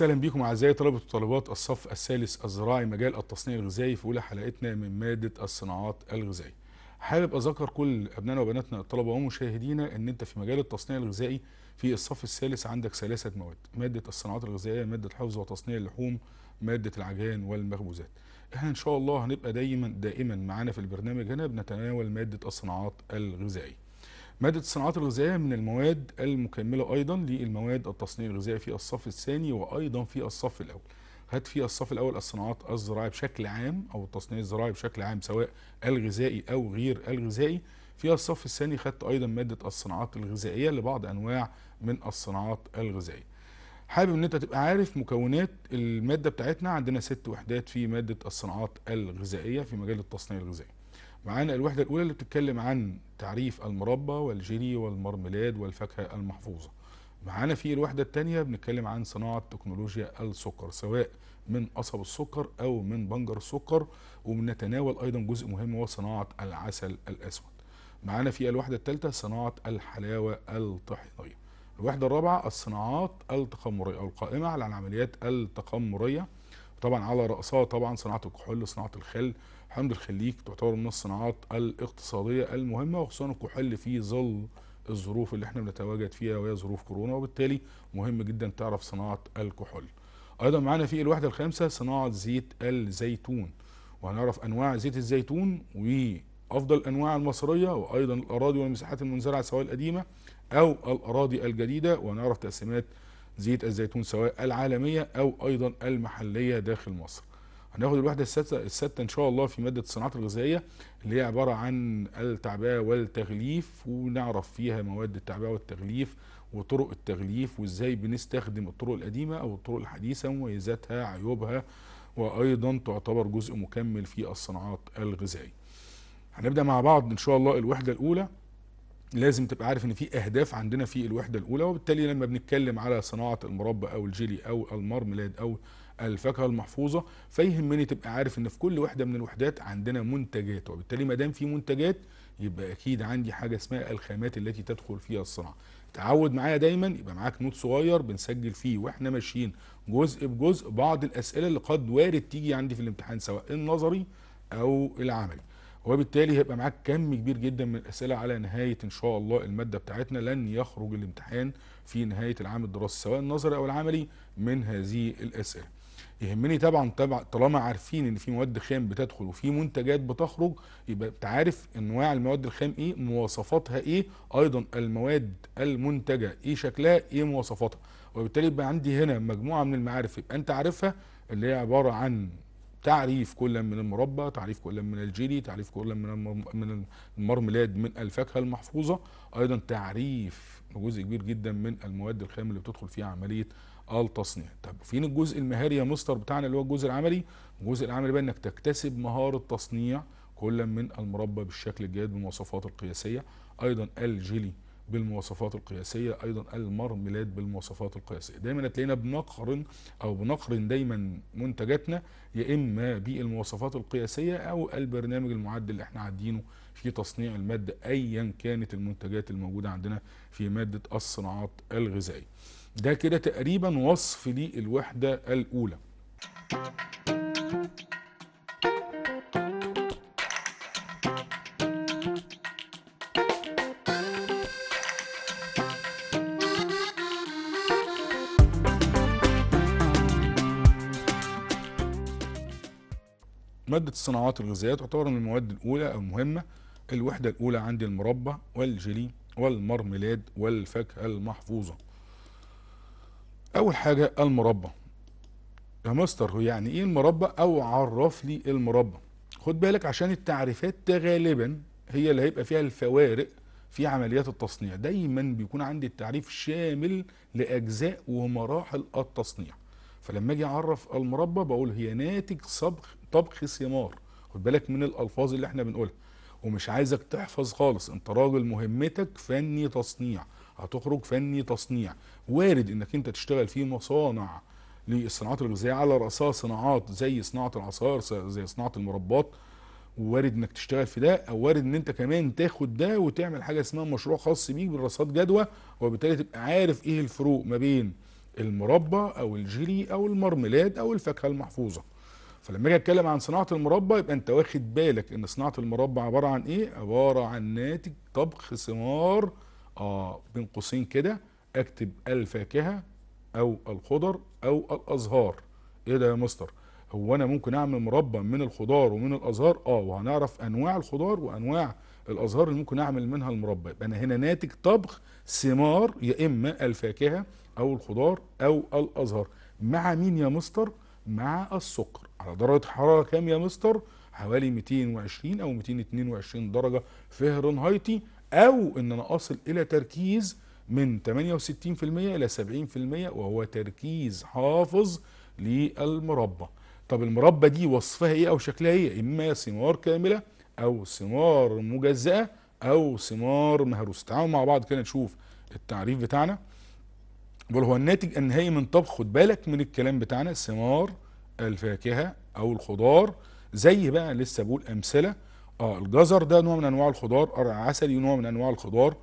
وسهلا بكم اعزائي طلبه وطالبات الصف الثالث الزراعي مجال التصنيع الغذائي في اولى حلقتنا من ماده الصناعات الغذائيه. حابب اذكر كل ابنائنا وبناتنا الطلبه ومشاهدينا ان انت في مجال التصنيع الغذائي في الصف الثالث عندك ثلاثه مواد، ماده الصناعات الغذائيه، ماده حفظ وتصنيع اللحوم، ماده العجان والمخبوزات. احنا ان شاء الله هنبقى دايما دائما معانا في البرنامج هنا بنتناول ماده الصناعات الغذائيه. مادة الصناعات الغذائية من المواد المكملة أيضا للمواد التصنيع الغذائي في الصف الثاني وأيضا في الصف الأول هات في الصف الأول الصناعات الزراعية بشكل عام أو التصنيع الزراعي بشكل عام سواء الغذائي أو غير الغذائي في الصف الثاني خدت أيضا مادة الصناعات الغذائية لبعض أنواع من الصناعات الغذائية حابب ان انت تبقى عارف مكونات الماده بتاعتنا عندنا ست وحدات في ماده الصناعات الغذائيه في مجال التصنيع الغذائي معانا الوحدة الأولى اللي بتتكلم عن تعريف المربى والجيلي والمرميلاد والفاكهة المحفوظة معانا في الوحدة الثانية بنتكلم عن صناعة تكنولوجيا السكر سواء من قصب السكر أو من بنجر السكر وبنتناول أيضا جزء مهم هو صناعة العسل الأسود معانا في الوحدة الثالثة صناعة الحلاوة الطحينية الوحدة الرابعة الصناعات التخمرية أو القائمة على العمليات التخمرية طبعا على رأسها طبعا صناعة الكحول صناعة الخل لله الخليج تعتبر من الصناعات الاقتصاديه المهمه وخصوصا الكحول في ظل الظروف اللي احنا بنتواجد فيها وهي ظروف كورونا وبالتالي مهم جدا تعرف صناعه الكحول. ايضا معانا في الوحده الخامسه صناعه زيت الزيتون وهنعرف انواع زيت الزيتون وافضل الانواع المصريه وايضا الاراضي والمساحات المنزرعه سواء القديمه او الاراضي الجديده وهنعرف تقسيمات زيت الزيتون سواء العالميه او ايضا المحليه داخل مصر. هناخد الوحده السادسه السادسه ان شاء الله في ماده الصناعات الغذائيه اللي هي عباره عن التعبئه والتغليف ونعرف فيها مواد التعبئه والتغليف وطرق التغليف وازاي بنستخدم الطرق القديمه او الطرق الحديثه مميزاتها عيوبها وايضا تعتبر جزء مكمل في الصناعات الغذائيه. هنبدا مع بعض ان شاء الله الوحده الاولى لازم تبقى عارف ان في اهداف عندنا في الوحده الاولى وبالتالي لما بنتكلم على صناعه المربى او الجيلي او المارميلاد او الفاكهه المحفوظه فيهمني تبقى عارف ان في كل وحده من الوحدات عندنا منتجات وبالتالي ما دام في منتجات يبقى اكيد عندي حاجه اسمها الخامات التي تدخل فيها الصناعه تعود معايا دايما يبقى معاك نوت صغير بنسجل فيه واحنا ماشيين جزء بجزء بعض الاسئله اللي قد وارد تيجي عندي في الامتحان سواء النظري او العملي وبالتالي هيبقى معاك كم كبير جدا من الاسئله على نهايه ان شاء الله الماده بتاعتنا لن يخرج الامتحان في نهايه العام الدراسي سواء النظري او العملي من هذه الاسئله يهمني طبعا طبعا طالما عارفين ان في مواد خام بتدخل وفي منتجات بتخرج يبقى انت عارف انواع المواد الخام ايه مواصفاتها ايه ايضا المواد المنتجه ايه شكلها ايه مواصفاتها وبالتالي يبقى عندي هنا مجموعه من المعارف يبقى انت عارفها اللي هي عباره عن تعريف كل من المربى تعريف كل من الجيلي تعريف كل من من المرملاد من الفاكهه المحفوظه ايضا تعريف جزء كبير جدا من المواد الخام اللي بتدخل فيها عمليه التصنيع طب فين الجزء المهاري يا مستر بتاعنا اللي هو الجزء العملي الجزء العملي بقى انك تكتسب مهاره تصنيع كل من المربى بالشكل الجيد بالمواصفات القياسيه ايضا الجيلي بالمواصفات القياسيه ايضا المرملات بالمواصفات القياسيه دايما هتلاقينا بنقرن او بنقرن دايما منتجاتنا يا اما بالمواصفات القياسيه او البرنامج المعدل اللي احنا عادينه في تصنيع الماده ايا كانت المنتجات الموجوده عندنا في ماده الصناعات الغذائيه ده كده تقريبا وصف للوحدة الأولى مادة الصناعات الغذائية تعتبر من المواد الأولى أو المهمة الوحدة الأولى عندي المربى والجيلي والمرملاد والفاكهة المحفوظة اول حاجة المربى يا مستر هو يعني ايه المربى او عرف لي المربى خد بالك عشان التعريفات غالبا هي اللي هيبقى فيها الفوارق في عمليات التصنيع دايما بيكون عندي التعريف شامل لاجزاء ومراحل التصنيع فلما اجي اعرف المربى بقول هي ناتج صبخ طبخ ثمار خد بالك من الالفاظ اللي احنا بنقولها ومش عايزك تحفظ خالص انت راجل مهمتك فني تصنيع هتخرج فني تصنيع وارد انك انت تشتغل في مصانع للصناعات الغذائيه على راسها صناعات زي صناعه العصائر زي صناعه المربات ووارد انك تشتغل في ده او وارد ان انت كمان تاخد ده وتعمل حاجه اسمها مشروع خاص بيك بالرصاد جدوى وبالتالي تبقى عارف ايه الفروق ما بين المربى او الجيلي او المرملاد او الفاكهه المحفوظه فلما اجي اتكلم عن صناعه المربى يبقى انت واخد بالك ان صناعه المربى عباره عن ايه عباره عن ناتج طبخ ثمار اه بين قوسين كده اكتب الفاكهه او الخضر او الازهار ايه ده يا مستر هو انا ممكن اعمل مربى من الخضار ومن الازهار اه وهنعرف انواع الخضار وانواع الازهار اللي ممكن اعمل منها المربى يبقى انا هنا ناتج طبخ ثمار يا اما الفاكهه او الخضار او الازهار مع مين يا مستر مع السكر على درجه حراره كام يا مستر حوالي 220 او 222 درجه فهرنهايتي او ان انا اصل الى تركيز من 68% الى 70% وهو تركيز حافظ للمربى طب المربى دي وصفها ايه او شكلها ايه اما ثمار كامله او ثمار مجزأة او ثمار مهروسة تعالوا مع بعض كده نشوف التعريف بتاعنا بل هو الناتج النهائي من طبخ خد بالك من الكلام بتاعنا ثمار الفاكهة او الخضار زي بقى لسه بقول امثله اه الجزر ده نوع من انواع الخضار آه، العسلي نوع من انواع الخضار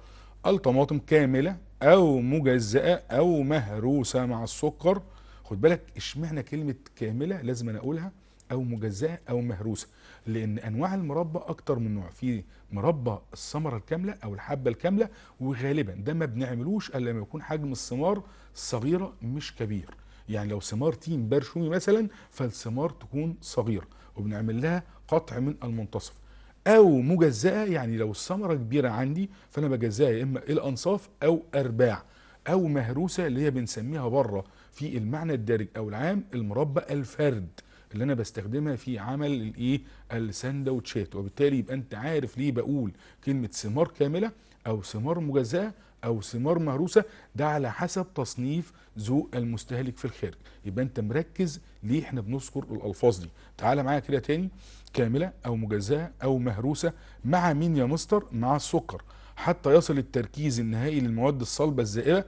الطماطم كامله او مجزاه او مهروسه مع السكر خد بالك اشمعنى كلمه كامله لازم أنا اقولها او مجزاه او مهروسه لان انواع المربى اكتر من نوع في مربى الثمره الكامله او الحبه الكامله وغالبا ده ما بنعملوش الا لما يكون حجم الثمار صغيره مش كبير يعني لو ثمار تيم برشومي مثلا فالثمار تكون صغيره وبنعمل لها قطع من المنتصف او مجزأة يعني لو الثمرة كبيرة عندي فانا بجزأها يا اما الانصاف او ارباع او مهروسة اللي هي بنسميها بره في المعنى الدارج او العام المربى الفرد اللي انا بستخدمها في عمل الايه السندوتشات وبالتالي يبقى انت عارف ليه بقول كلمة ثمار كاملة او ثمار مجزأة او ثمار مهروسه ده على حسب تصنيف ذوق المستهلك في الخارج يبقى انت مركز ليه احنا بنذكر الالفاظ دي تعالى معايا كده تاني كامله او مجزاه او مهروسه مع مين يا مستر مع السكر حتى يصل التركيز النهائي للمواد الصلبه الزائبه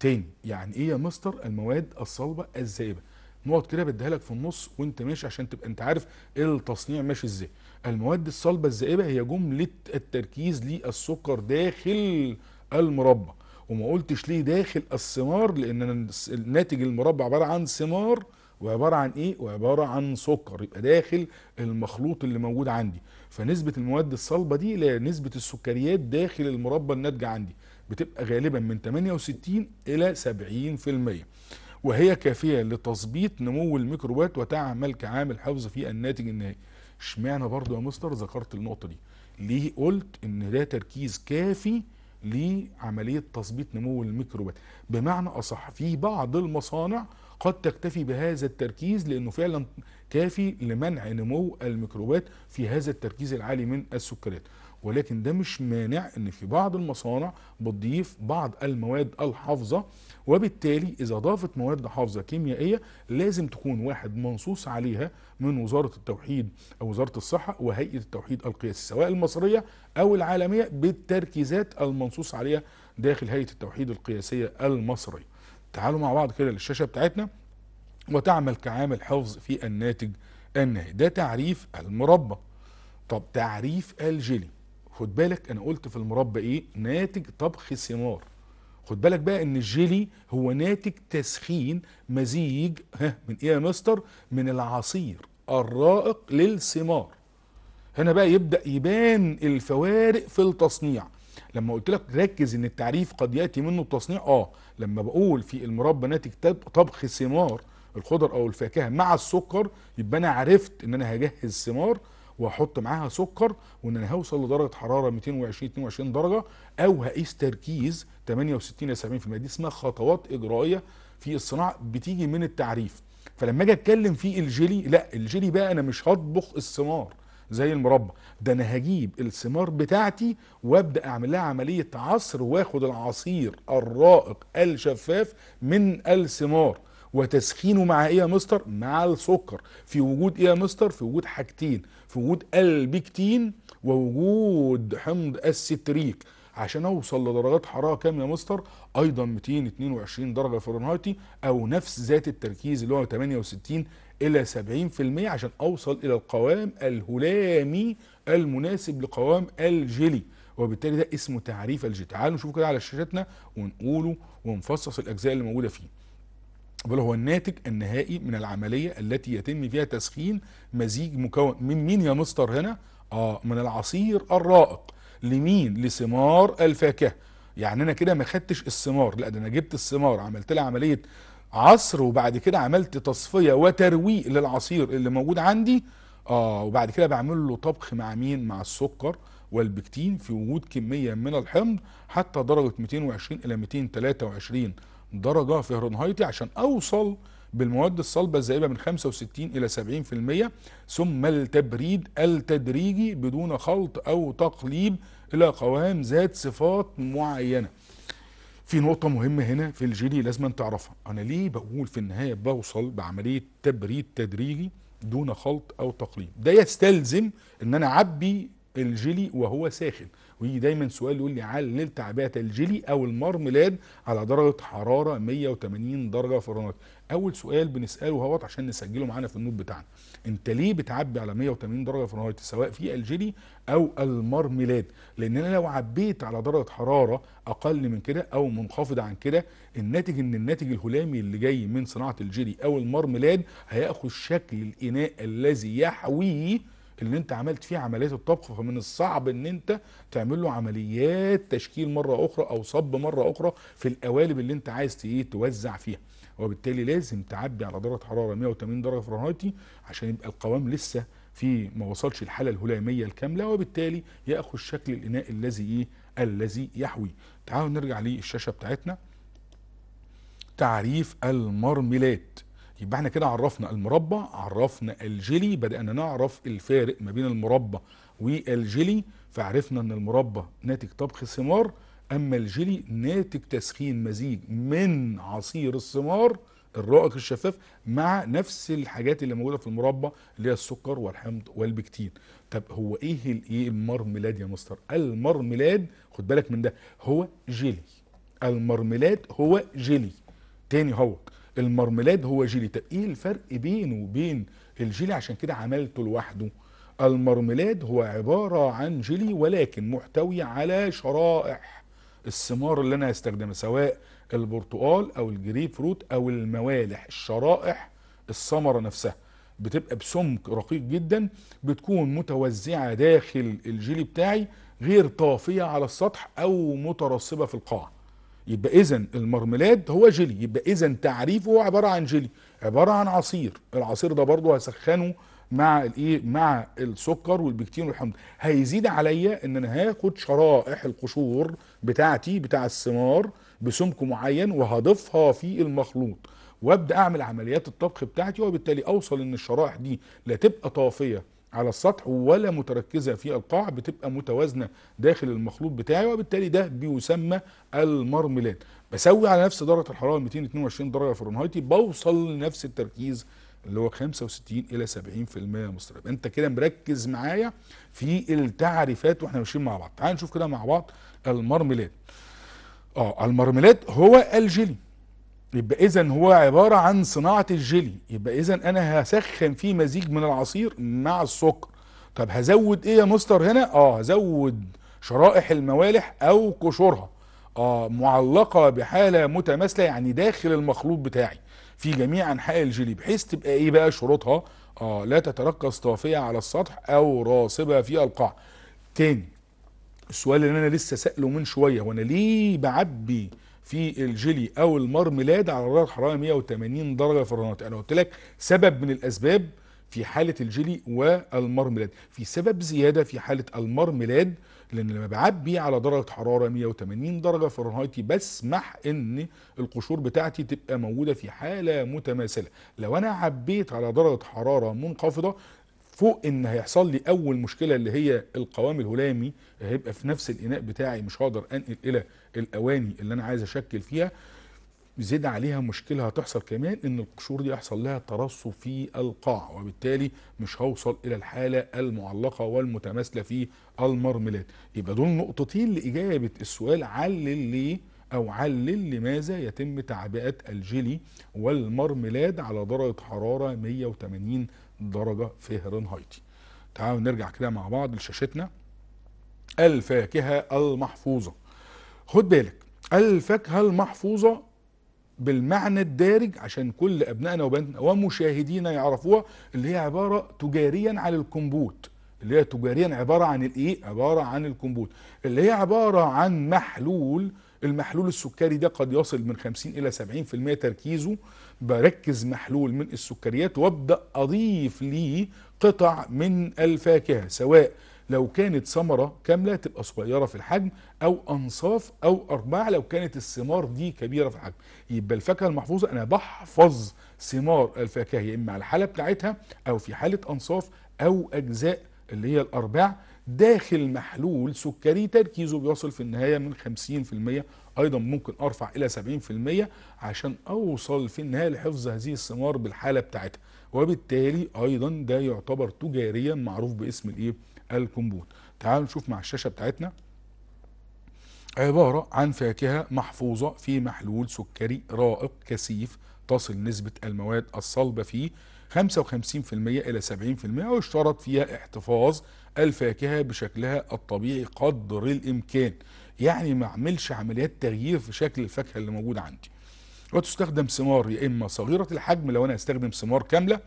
تاني يعني ايه يا مستر المواد الصلبه الزائبه نقط كده بديها لك في النص وانت ماشي عشان تبقى انت عارف التصنيع ماشي ازاي المواد الصلبه الزائبه هي جمله التركيز للسكر داخل المربع وما قلتش ليه داخل الثمار لان الناتج المربع عباره عن ثمار وعباره عن ايه وعباره عن سكر يبقى داخل المخلوط اللي موجود عندي فنسبه المواد الصلبه دي نسبه السكريات داخل المربى الناتجه عندي بتبقى غالبا من 68 الى 70% وهي كافيه لتظبيط نمو الميكروبات وتعمل كعامل حفظ في الناتج النهائي اشمعنى برضو يا مستر ذكرت النقطه دي ليه قلت ان ده تركيز كافي لعملية تثبيط نمو الميكروبات بمعنى أصح في بعض المصانع قد تكتفي بهذا التركيز لأنه فعلا كافي لمنع نمو الميكروبات في هذا التركيز العالي من السكريات ولكن ده مش مانع ان في بعض المصانع بتضيف بعض المواد الحافظه وبالتالي اذا ضافت مواد حافظه كيميائيه لازم تكون واحد منصوص عليها من وزاره التوحيد او وزاره الصحه وهيئه التوحيد القياسي سواء المصريه او العالميه بالتركيزات المنصوص عليها داخل هيئه التوحيد القياسيه المصريه. تعالوا مع بعض كده للشاشه بتاعتنا وتعمل كعامل حفظ في الناتج النهائي ده تعريف المربى طب تعريف الجيلي خد بالك انا قلت في المربى ايه ناتج طبخ ثمار خد بالك بقى ان الجيلي هو ناتج تسخين مزيج ها من ايه يا مستر من العصير الرائق للثمار هنا بقى يبدا يبان الفوارق في التصنيع لما قلت لك ركز ان التعريف قد ياتي منه التصنيع اه لما بقول في المربى ناتج طبخ ثمار الخضر او الفاكهه مع السكر يبقى انا عرفت ان انا هجهز ثمار واحط معاها سكر وان انا هوصل لدرجه حراره 220 22 درجه او هقيس تركيز 68 ل 70% دي اسمها خطوات اجرائيه في الصناعه بتيجي من التعريف فلما اجي اتكلم في الجيلي لا الجيلي بقى انا مش هطبخ الثمار زي المربى ده انا هجيب الثمار بتاعتي وابدا اعمل لها عمليه عصر واخد العصير الرائق الشفاف من الثمار وتسخينه مع ايه يا مستر مع السكر في وجود ايه يا مستر في وجود حاجتين في وجود البكتين ووجود حمض الستريك عشان اوصل لدرجات حراره كام يا مستر ايضا 222 درجه فرنهايتي او نفس ذات التركيز اللي هو 68 الى 70% عشان اوصل الى القوام الهلامي المناسب لقوام الجيلي وبالتالي ده اسمه تعريف الجيلي تعالوا نشوفه كده على شاشتنا ونقوله ونفصص الاجزاء اللي موجوده فيه بل هو الناتج النهائي من العملية التي يتم فيها تسخين مزيج مكون من مين يا مستر هنا آه من العصير الرائق لمين لثمار الفاكهة يعني انا كده ما خدتش الثمار لا ده انا جبت الثمار عملت لها عملية عصر وبعد كده عملت تصفية وترويق للعصير اللي موجود عندي آه وبعد كده بعمل له طبخ مع مين مع السكر والبكتين في وجود كمية من الحمض حتى درجة 220 إلى 223 درجة فهرنهايتي عشان أوصل بالمواد الصلبة الذائبة من 65 إلى 70% ثم التبريد التدريجي بدون خلط أو تقليب إلى قوام ذات صفات معينة في نقطة مهمة هنا في الجيلي لازم تعرفها أنا ليه بقول في النهاية بوصل بعملية تبريد تدريجي دون خلط أو تقليب ده يستلزم أن أنا أعبي الجيلي وهو ساخن ويجي دايما سؤال يقول لي علل تعبئه الجيلي او المارميلاد على درجه حراره 180 درجه فahrenheit اول سؤال بنساله اهوت عشان نسجله معانا في النوت بتاعنا انت ليه بتعبي على 180 درجه فهرنهايت سواء في الجيلي او المارميلاد لان انا لو عبيت على درجه حراره اقل من كده او منخفضه عن كده الناتج ان الناتج الهلامي اللي جاي من صناعه الجيلي او المارميلاد هياخد شكل الاناء الذي يحويه اللي انت عملت فيه عمليات الطبخ فمن الصعب ان انت تعمل له عمليات تشكيل مره اخرى او صب مره اخرى في القوالب اللي انت عايز إيه، توزع فيها وبالتالي لازم تعبي على درجه حراره 180 درجه فرنهايتي عشان يبقى القوام لسه في ما وصلش الحاله الهلاميه الكامله وبالتالي ياخذ شكل الاناء الذي ايه الذي يحوي تعالوا نرجع للشاشه بتاعتنا تعريف المرملات يبقى احنا كده عرفنا المربى عرفنا الجيلي بدأنا نعرف الفارق ما بين المربى والجيلي فعرفنا ان المربى ناتج طبخ الثمار اما الجيلي ناتج تسخين مزيج من عصير الثمار الرائق الشفاف مع نفس الحاجات اللي موجوده في المربى اللي هي السكر والحمض والبكتين طب هو ايه الايه المرملاد يا مستر المرملاد خد بالك من ده هو جيلي المرملاد هو جيلي تاني هوت المرملاد هو جيلي طب ايه الفرق بينه وبين الجيلي عشان كده عملته لوحده المرملاد هو عبارة عن جيلي ولكن محتوي على شرائح الثمار اللي انا هستخدمها سواء البرتقال او الجريب فروت او الموالح الشرائح الثمرة نفسها بتبقى بسمك رقيق جدا بتكون متوزعة داخل الجيلي بتاعي غير طافية على السطح او مترصبة في القاع يبقى اذا المرملاد هو جيلي يبقى اذا تعريفه هو عباره عن جيلي عباره عن عصير العصير ده برضه هسخنه مع الايه مع السكر والبكتين والحمض هيزيد عليا ان انا هاخد شرائح القشور بتاعتي بتاع الثمار بسمك معين وهضيفها في المخلوط وابدا اعمل عمليات الطبخ بتاعتي وبالتالي اوصل ان الشرائح دي لا تبقى طافيه على السطح ولا متركزة في القاع بتبقى متوازنة داخل المخلوط بتاعي وبالتالي ده بيسمى المرميلات بسوي على نفس درجة الحرارة 222 درجة فرنهايتي بوصل لنفس التركيز اللي هو 65 إلى 70% مستراب أنت كده مركز معايا في التعريفات وإحنا ماشيين مع بعض تعال نشوف كده مع بعض المرميلات اه المرميلات هو الجيلي يبقى اذا هو عباره عن صناعه الجيلي يبقى اذا انا هسخن فيه مزيج من العصير مع السكر طب هزود ايه يا مستر هنا اه هزود شرائح الموالح او قشورها آه معلقه بحاله متماثله يعني داخل المخلوط بتاعي في جميع انحاء الجيلي بحيث تبقى ايه بقى شروطها آه لا تتركز طافيه على السطح او راسبه في القاع تاني السؤال اللي انا لسه سأله من شويه وانا ليه بعبي في الجيلي او المرميلاد على درجه حراره 180 درجه فرنات انا قلت لك سبب من الاسباب في حاله الجيلي والمرميلاد في سبب زياده في حاله المرميلاد لان لما بعبي على درجه حراره 180 درجه فرنهايت بسمح ان القشور بتاعتي تبقى موجوده في حاله متماثله لو انا عبيت على درجه حراره منخفضه فوق ان هيحصل لي اول مشكله اللي هي القوام الهلامي هيبقى في نفس الاناء بتاعي مش هقدر انقل الى الاواني اللي انا عايز اشكل فيها زيد عليها مشكله هتحصل كمان ان القشور دي هيحصل لها ترصب في القاع وبالتالي مش هوصل الى الحاله المعلقه والمتماثله في المرملات يبقى دول نقطتين لاجابه السؤال علل ليه او علل لماذا يتم تعبئه الجيلي والمرملاد على درجه حراره 180 درجة فهرنهايتي تعالوا نرجع كده مع بعض لشاشتنا الفاكهة المحفوظة خد بالك الفاكهة المحفوظة بالمعنى الدارج عشان كل أبنائنا وبناتنا ومشاهدينا يعرفوها اللي هي عبارة تجاريا عن الكمبوت اللي هي تجاريا عبارة عن الإيه؟ عبارة عن الكمبوت اللي هي عبارة عن محلول المحلول السكري ده قد يصل من 50 إلى 70% تركيزه بركز محلول من السكريات وابدأ أضيف ليه قطع من الفاكهة سواء لو كانت ثمرة كاملة تبقى صغيرة في الحجم أو أنصاف أو أرباع لو كانت الثمار دي كبيرة في الحجم يبقى الفاكهة المحفوظة أنا بحفظ ثمار الفاكهة يا إما على الحالة بتاعتها أو في حالة أنصاف أو أجزاء اللي هي الأرباع داخل محلول سكري تركيزه بيصل في النهاية من 50% أيضا ممكن أرفع إلى 70% عشان أوصل في النهاية لحفظ هذه الثمار بالحالة بتاعتها وبالتالي أيضا ده يعتبر تجاريا معروف باسم الإيه؟ الكمبوت تعالوا نشوف مع الشاشة بتاعتنا عبارة عن فاكهة محفوظة في محلول سكري رائق كثيف تصل نسبة المواد الصلبة فيه 55% إلى 70% ويشترط فيها احتفاظ الفاكهة بشكلها الطبيعي قدر الإمكان يعني ما اعملش عمليات تغيير في شكل الفاكهة اللي موجودة عندي وتستخدم ثمار يا إما صغيرة الحجم لو أنا هستخدم ثمار كاملة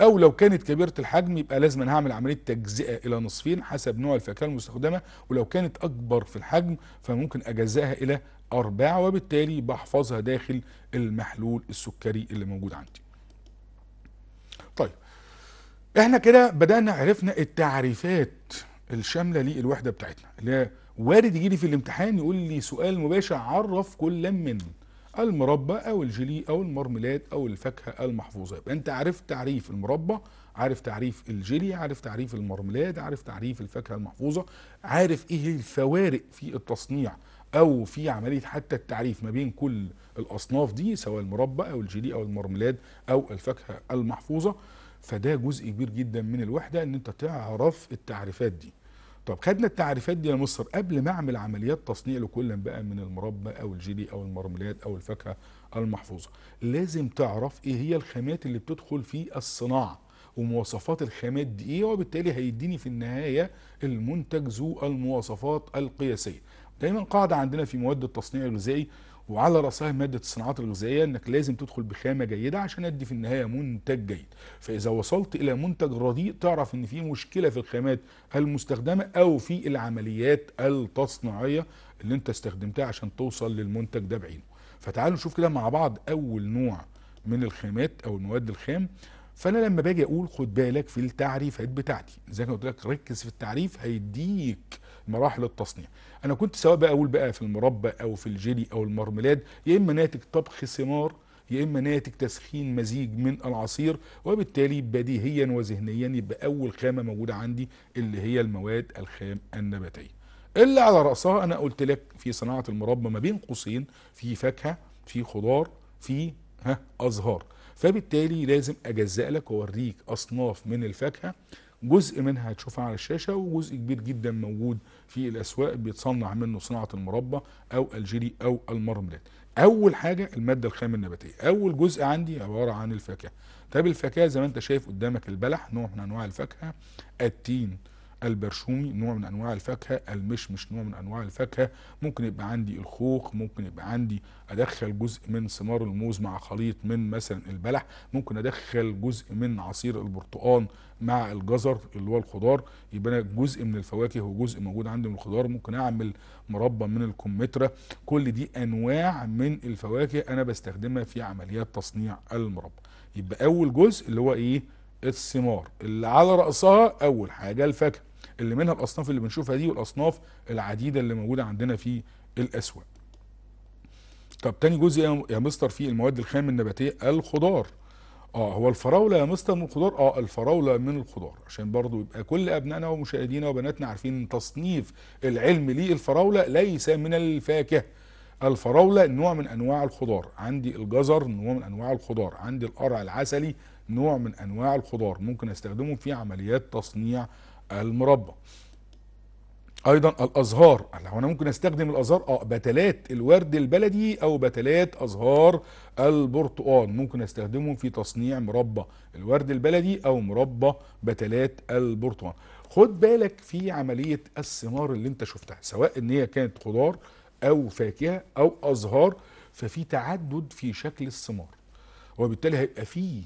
او لو كانت كبيره الحجم يبقى لازم أنا هعمل عمليه تجزئه الى نصفين حسب نوع الفاكهه المستخدمه ولو كانت اكبر في الحجم فممكن اجزئها الى ارباع وبالتالي بحفظها داخل المحلول السكري اللي موجود عندي طيب احنا كده بدانا عرفنا التعريفات الشامله للوحده بتاعتنا اللي وارد يجي لي في الامتحان يقول لي سؤال مباشر عرف كل من المربى او الجيلي او المرميلات او الفاكهه المحفوظه يبقى انت عرفت تعريف المربى عارف تعريف الجيلي عارف تعريف المرميلات عارف تعريف الفاكهه المحفوظه عارف ايه الفوارق في التصنيع او في عمليه حتى التعريف ما بين كل الاصناف دي سواء المربى او الجيلي او المرملات او الفاكهه المحفوظه فده جزء كبير جدا من الوحده ان انت تعرف التعريفات دي طب خدنا التعريفات دي يا مصر قبل ما اعمل عمليات تصنيع لكل بقى من المربى او الجيلي او المرملات او الفاكهه المحفوظه لازم تعرف ايه هي الخامات اللي بتدخل في الصناعه ومواصفات الخامات دي ايه وبالتالي هيديني في النهايه المنتج ذو المواصفات القياسيه دايما قاعده عندنا في مواد التصنيع الغذائي وعلى راسها ماده الصناعات الغذائيه انك لازم تدخل بخامه جيده عشان ادي في النهايه منتج جيد فاذا وصلت الى منتج رديء تعرف ان في مشكله في الخامات المستخدمه او في العمليات التصنيعيه اللي انت استخدمتها عشان توصل للمنتج ده بعينه فتعالوا نشوف كده مع بعض اول نوع من الخامات او المواد الخام فانا لما باجي اقول خد بالك في التعريفات بتاعتي زي ما قلت لك ركز في التعريف هيديك مراحل التصنيع انا كنت سواء بقى اقول بقى في المربى او في الجيلي او المرملاد يا اما ناتج طبخ ثمار يا اما ناتج تسخين مزيج من العصير وبالتالي بديهيا وذهنيا يبقى اول خامه موجوده عندي اللي هي المواد الخام النباتيه اللي على راسها انا قلت لك في صناعه المربى ما بين قوسين في فاكهه في خضار في ها ازهار فبالتالي لازم اجزأ لك واوريك اصناف من الفاكهه جزء منها هتشوفها على الشاشه وجزء كبير جدا موجود في الاسواق بيتصنع منه صناعه المربى او الجيلي او المرملات اول حاجه الماده الخام النباتيه اول جزء عندي عباره عن الفاكهه طب الفاكهه زي ما انت شايف قدامك البلح نوع من انواع الفاكهه التين البرشومي نوع من انواع الفاكهه المشمش نوع من انواع الفاكهه ممكن يبقى عندي الخوخ ممكن يبقى عندي ادخل جزء من ثمار الموز مع خليط من مثلا البلح ممكن ادخل جزء من عصير البرتقال مع الجزر اللي هو الخضار يبقى انا جزء من الفواكه وجزء موجود عندي من الخضار ممكن اعمل مربى من الكمثرى كل دي انواع من الفواكه انا بستخدمها في عمليات تصنيع المربى يبقى اول جزء اللي هو ايه الثمار اللي على رأسها أول حاجة الفاكهة اللي منها الاصناف اللي بنشوفها دي والاصناف العديده اللي موجوده عندنا في الاسواق طب تاني جزء يا مستر في المواد الخام النباتيه الخضار اه هو الفراوله يا مستر من الخضار اه الفراوله من الخضار عشان برضو يبقى كل ابنائنا ومشاهدينا وبناتنا عارفين ان تصنيف العلم للفراوله ليس من الفاكهه الفراوله نوع من انواع الخضار عندي الجزر نوع من انواع الخضار عندي القرع العسلي نوع من انواع الخضار ممكن استخدمه في عمليات تصنيع المربى ايضا الازهار انا ممكن استخدم الازهار اه بتلات الورد البلدي او بتلات ازهار البرتقال ممكن استخدمهم في تصنيع مربى الورد البلدي او مربى بتلات البرتقال خد بالك في عمليه الثمار اللي انت شفتها سواء ان هي كانت خضار او فاكهه او ازهار ففي تعدد في شكل الثمار وبالتالي هيبقى فيه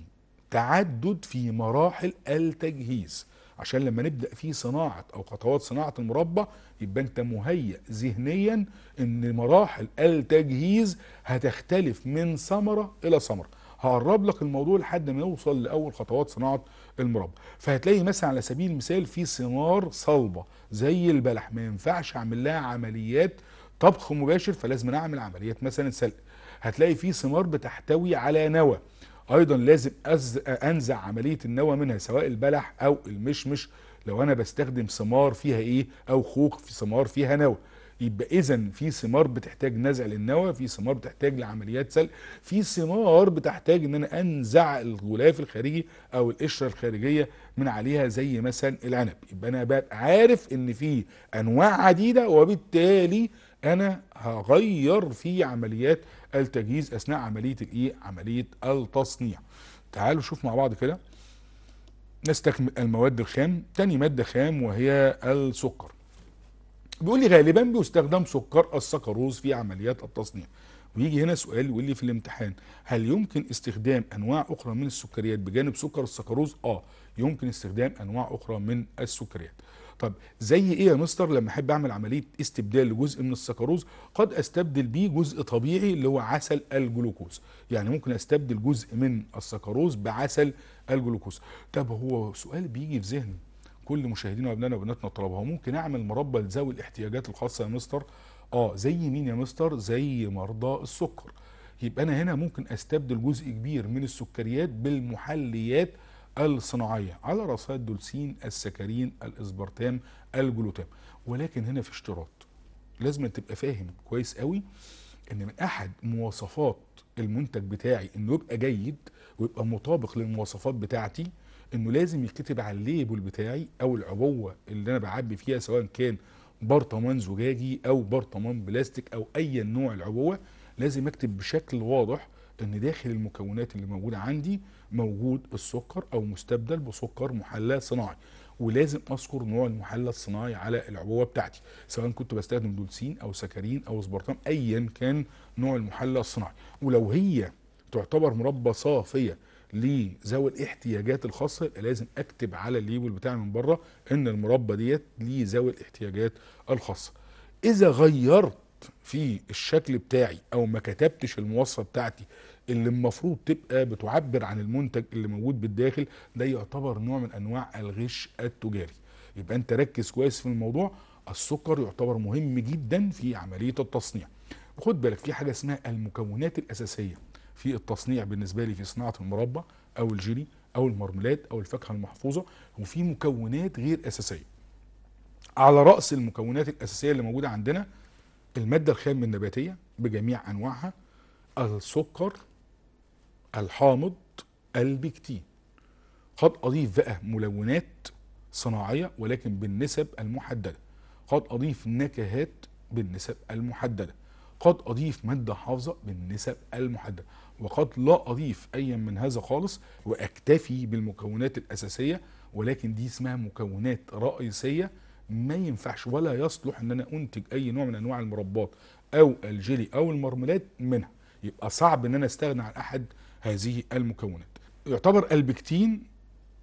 تعدد في مراحل التجهيز عشان لما نبدا في صناعه او خطوات صناعه المربى يبقى انت مهيئ ذهنيا ان مراحل التجهيز هتختلف من ثمره الى ثمره هقرب لك الموضوع لحد ما نوصل لاول خطوات صناعه المربى فهتلاقي مثلا على سبيل المثال في ثمار صلبه زي البلح ما ينفعش اعمل لها عمليات طبخ مباشر فلازم اعمل عمليات مثلا سلق هتلاقي في ثمار بتحتوي على نوى ايضا لازم أز... انزع عمليه النوى منها سواء البلح او المشمش لو انا بستخدم ثمار فيها ايه او خوخ في ثمار فيها نوى يبقى اذا في ثمار بتحتاج نزع للنوى في ثمار بتحتاج لعمليات سلق في ثمار بتحتاج ان انا انزع الغلاف الخارجي او القشره الخارجيه من عليها زي مثلا العنب يبقى انا بقى عارف ان في انواع عديده وبالتالي انا هغير في عمليات التجهيز اثناء عمليه الايه عمليه التصنيع تعالوا نشوف مع بعض كده نستكمل المواد الخام تاني ماده خام وهي السكر بيقول لي غالبا بيستخدم سكر السكروز في عمليات التصنيع ويجي هنا سؤال يقول لي في الامتحان هل يمكن استخدام انواع اخرى من السكريات بجانب سكر السكروز اه يمكن استخدام انواع اخرى من السكريات طب زي ايه يا مستر لما احب اعمل عمليه استبدال لجزء من السكروز قد استبدل بيه جزء طبيعي اللي هو عسل الجلوكوز يعني ممكن استبدل جزء من السكروز بعسل الجلوكوز طب هو سؤال بيجي في ذهني كل مشاهدينا وابنائنا وبناتنا الطلبه هو ممكن اعمل مربى لذوي الاحتياجات الخاصه يا مستر اه زي مين يا مستر زي مرضى السكر يبقى انا هنا ممكن استبدل جزء كبير من السكريات بالمحليات الصناعية على رأسها الدولسين السكرين الإسبرتام الجلوتام ولكن هنا في اشتراط لازم تبقى فاهم كويس قوي ان من احد مواصفات المنتج بتاعي انه يبقى جيد ويبقى مطابق للمواصفات بتاعتي انه لازم يتكتب على الليبل بتاعي او العبوه اللي انا بعبي فيها سواء كان برطمان زجاجي او برطمان بلاستيك او اي نوع العبوه لازم اكتب بشكل واضح ان داخل المكونات اللي موجوده عندي موجود السكر او مستبدل بسكر محلى صناعي ولازم اذكر نوع المحلى الصناعي على العبوه بتاعتي سواء كنت بستخدم دولسين او سكرين او اسبرتام ايا كان نوع المحلى الصناعي ولو هي تعتبر مربى صافيه لذوي الاحتياجات الخاصه يبقى لازم اكتب على الليبل بتاعي من بره ان المربى ديت لذوي الاحتياجات الخاصه اذا غيرت في الشكل بتاعي او ما كتبتش المواصفه بتاعتي اللي المفروض تبقى بتعبر عن المنتج اللي موجود بالداخل ده يعتبر نوع من انواع الغش التجاري يبقى انت ركز كويس في الموضوع السكر يعتبر مهم جدا في عمليه التصنيع خد بالك في حاجه اسمها المكونات الاساسيه في التصنيع بالنسبه لي في صناعه المربى او الجيلي او المرملات او الفاكهه المحفوظه وفي مكونات غير اساسيه على راس المكونات الاساسيه اللي موجوده عندنا الماده الخام النباتيه بجميع انواعها السكر الحامض البكتين قد أضيف بقى ملونات صناعية ولكن بالنسب المحددة قد أضيف نكهات بالنسب المحددة قد أضيف مادة حافظة بالنسب المحددة وقد لا أضيف أي من هذا خالص وأكتفي بالمكونات الأساسية ولكن دي اسمها مكونات رئيسية ما ينفعش ولا يصلح ان انا انتج اي نوع من انواع المربات او الجيلي او المرملات منها يبقى صعب ان انا استغنى عن احد هذه المكونات يعتبر البكتين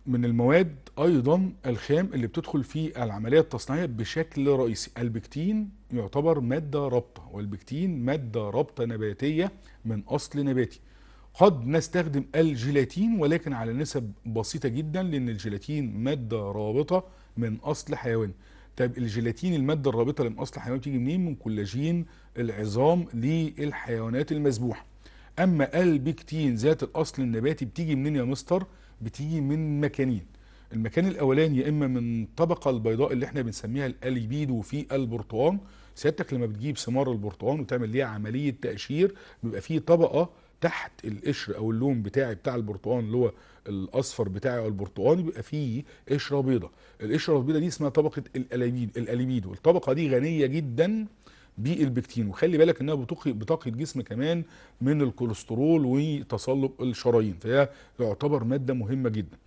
من المواد ايضا الخام اللي بتدخل في العمليه التصنيعيه بشكل رئيسي البكتين يعتبر ماده رابطه والبكتين ماده رابطه نباتيه من اصل نباتي قد نستخدم الجيلاتين ولكن على نسب بسيطه جدا لان الجيلاتين ماده رابطه من اصل حيواني طب الجيلاتين الماده الرابطه اللي من اصل حيواني بتيجي منين من كولاجين العظام للحيوانات المذبوحه اما البكتين ذات الاصل النباتي بتيجي منين يا مستر بتيجي من مكانين المكان الاولاني يا اما من الطبقه البيضاء اللي احنا بنسميها الاليبيدو في البرتقال سيادتك لما بتجيب ثمار البرتقال وتعمل ليها عمليه تقشير بيبقى فيه طبقه تحت القشر او اللون بتاعي بتاع البرتقال اللي هو الاصفر بتاعي او البرتقالي بيبقى فيه قشره بيضاء القشره البيضاء دي اسمها طبقه الاليبيدو الاليبيدو الطبقه دي غنيه جدا بالبكتين وخلي بالك انها بتقي بتقي الجسم كمان من الكوليسترول وتصلب الشرايين فهي يعتبر ماده مهمه جدا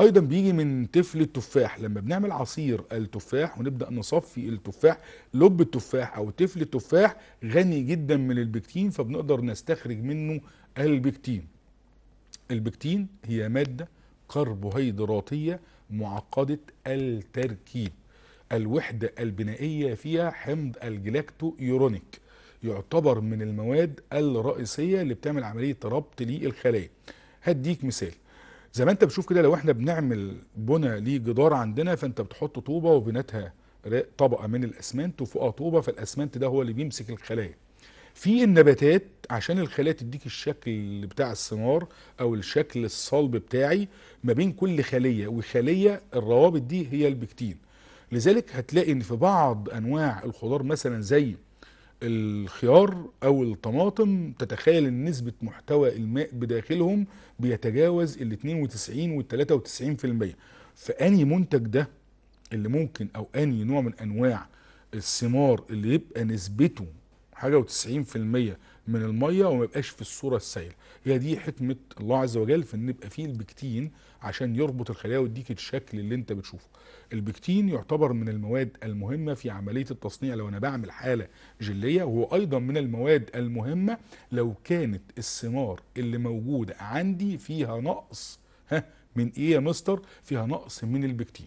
ايضا بيجي من تفل التفاح لما بنعمل عصير التفاح ونبدا نصفي التفاح لب التفاح او تفل التفاح غني جدا من البكتين فبنقدر نستخرج منه البكتين البكتين هي ماده كربوهيدراتيه معقده التركيب الوحدة البنائية فيها حمض الجلاكتو يورونيك يعتبر من المواد الرئيسية اللي بتعمل عملية ربط للخلايا هديك مثال زي ما انت بتشوف كده لو احنا بنعمل بنى لجدار عندنا فانت بتحط طوبة وبناتها طبقة من الاسمنت وفوقها طوبة فالاسمنت ده هو اللي بيمسك الخلايا في النباتات عشان الخلايا تديك الشكل بتاع الثمار او الشكل الصلب بتاعي ما بين كل خليه وخليه الروابط دي هي البكتين لذلك هتلاقي ان في بعض انواع الخضار مثلا زي الخيار او الطماطم تتخيل ان نسبة محتوى الماء بداخلهم بيتجاوز ال 92 وال 93% فاني منتج ده اللي ممكن او اني نوع من انواع الثمار اللي يبقى نسبته حاجة و90% من الميه وما يبقاش في الصوره السائله هي دي حكمه الله عز وجل في ان يبقى فيه البكتين عشان يربط الخلايا ويديك الشكل اللي انت بتشوفه البكتين يعتبر من المواد المهمه في عمليه التصنيع لو انا بعمل حاله جليه وهو ايضا من المواد المهمه لو كانت الثمار اللي موجوده عندي فيها نقص ها من ايه يا مستر فيها نقص من البكتين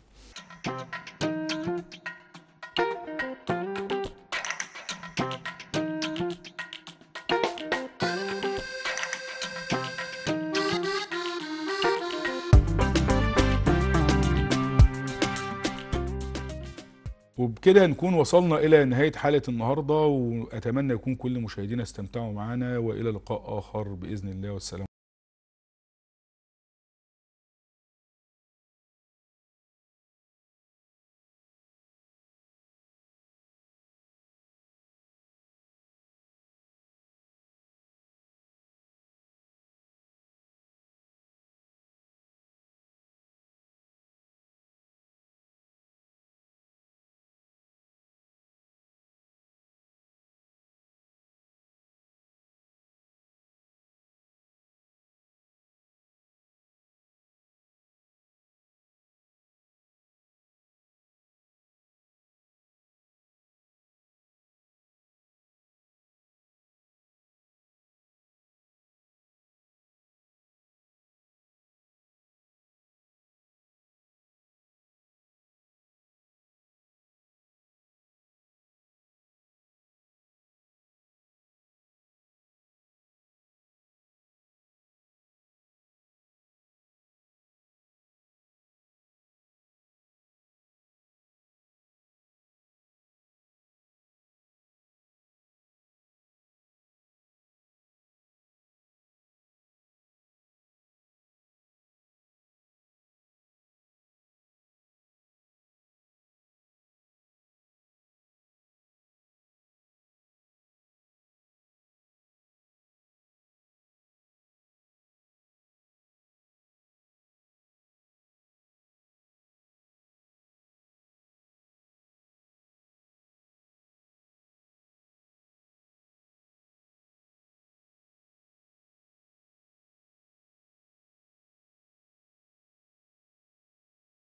وبكده نكون وصلنا إلى نهاية حلقة النهاردة وأتمنى يكون كل مشاهدينا استمتعوا معنا وإلى لقاء آخر بإذن الله والسلام